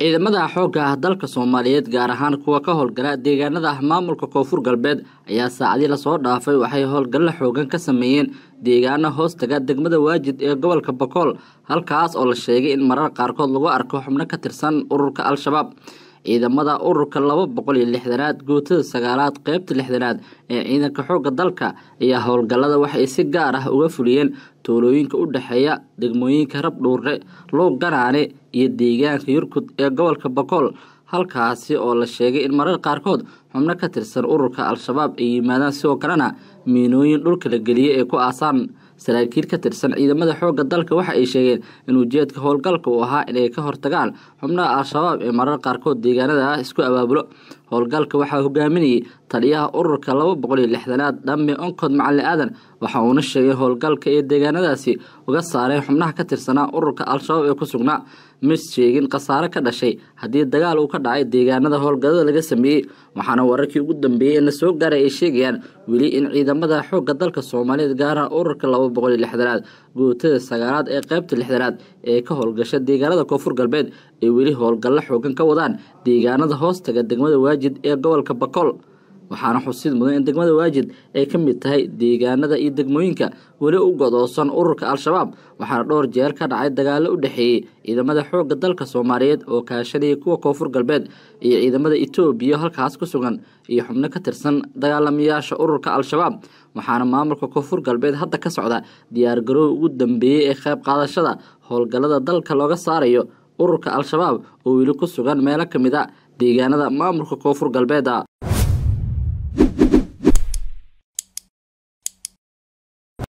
ciidamada xoogga ah dalka soomaaliyeed gaar ahaan kuwa ka howlgala deegaanada ah, maamulka koonfur galbeed ayaa saacadii lasoo dhaafay waxay howlgallo xoogan ka sameeyeen deegaano hoostaga degmada waajid ee gobolka bakool halkaas oo la sheegay in marar qaarkood lagu arko xubno ka tirsan ururka al-shabaab ciidamada ururka laba boqol iyo lixdanaad guutada sagaalaad qeybta lixdanaad ee ciidanka xoogga dalka ayaa howlgallada waxay si gaar ah uga fuliyeen tuulooyinka u dhexeeya degmooyinka rabdhuure luuq ganaane iyo deegaanka yurkud ee gobolka bakool halkaasi oo la sheegay in marar qaarkood xubno ka tirsan ururka al-shabaab ay yimaadaan sidoo kalena miinooyin dhulka la geliyay ee ku aasaan saraakiil ka tirsan ciidamada xoogga dalka waxa ay sheegeen in ujeedka howlgalka uu ahaa inay ka hortagaan xubnaha al-shabaab ee marar qaarkood deegaanada ah isku abaabulo howlgalka waxaa hogaaminayay taliyaha ururka laba boqol iyo lixdanaad dhammi onkod macalin aadan waxa uuna sheegay howlgalka ee deegaanadaasi uga saaray xubnaha ka tirsanaa ururka al-shabaab ee ku sugnaa mis sheegin khasaare ka dhashay haddii dagaal uu ka dhacay deegaanada howlgallada laga sameeyey waxaana wararkii ugu dambeeyey ee na soo gaaray ay sheegayaan weli in ciidamada xoogga dalka soomaaliyeed gaaraha ururka laba boqol iyo lixdanaad guutada sagaalaad ee qaybta lixdanaad ee ka howlgasha deegaanada koonfur galbeed ay weli howlgallo xoogan ka wadaan deegaanada hoos taga degmada waajid ee gobolka bakool waxaana xusid mudan in degmada waajid ay ka mid tahay deegaanada iyo degmooyinka weli u godoosan ururka al-shabaab waxaana dhowr jeer ka dhacay dagaalo u dhexeeyey ciidamada xoogga dalka soomaaliyeed oo kaashanaya kuwa koonfur galbeed iyo ciidamada etoobiya halkaas ku sugan iyo xubno ka tirsan dagaalamayaasha ururka al-shabaab waxaana maamulka koonfur galbeed hadda ka socda diyaargaroow ugu dambeeyey ee qayb qaadashada howlgallada dalka looga saarayo ururka al-shabaab oo weli ku sugan meelo ka mid a ah deegaanada maamulka koonfur galbeeda